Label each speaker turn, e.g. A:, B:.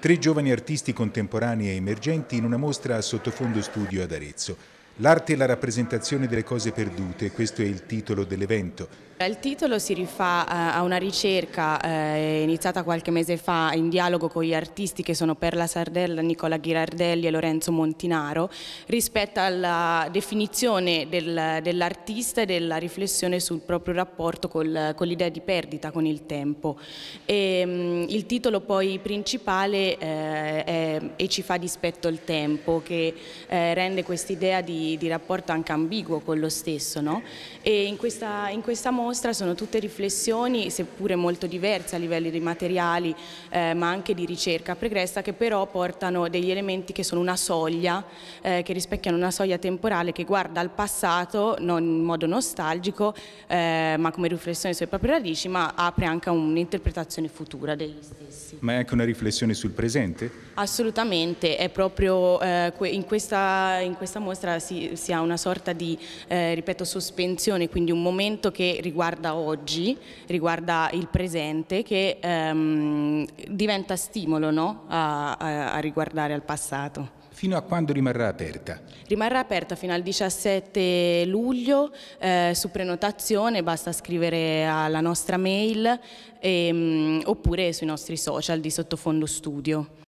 A: Tre giovani artisti contemporanei e emergenti in una mostra a sottofondo studio ad Arezzo. L'arte e la rappresentazione delle cose perdute, questo è il titolo dell'evento.
B: Il titolo si rifà eh, a una ricerca eh, iniziata qualche mese fa in dialogo con gli artisti che sono Perla Sardella, Nicola Ghirardelli e Lorenzo Montinaro rispetto alla definizione del, dell'artista e della riflessione sul proprio rapporto col, con l'idea di perdita, con il tempo. E, ehm, il titolo poi principale eh, è E ci fa dispetto il tempo che rende quest'idea di, di, rapporto anche ambiguo con lo stesso. No? E in questa, in questa moda mostra sono tutte riflessioni, seppure molto diverse a livello di materiali, eh, ma anche di ricerca pregressa, che però portano degli elementi che sono una soglia, eh, che rispecchiano una soglia temporale che guarda al passato, non in modo nostalgico, eh, ma come riflessione sulle proprie radici, ma apre anche a un'interpretazione futura degli stessi.
C: Ma è anche una riflessione sul presente?
B: Assolutamente, è proprio eh, in questa, in, questa, mostra si, si, ha una sorta di, eh, ripeto, sospensione, quindi un momento che riguarda riguarda oggi, riguarda il presente, che ehm, diventa stimolo no? a, a, a riguardare al passato.
A: Fino a quando rimarrà aperta?
B: Rimarrà aperta fino al 17 luglio, eh, su prenotazione basta scrivere alla nostra mail ehm, oppure sui nostri social di Sottofondo Studio.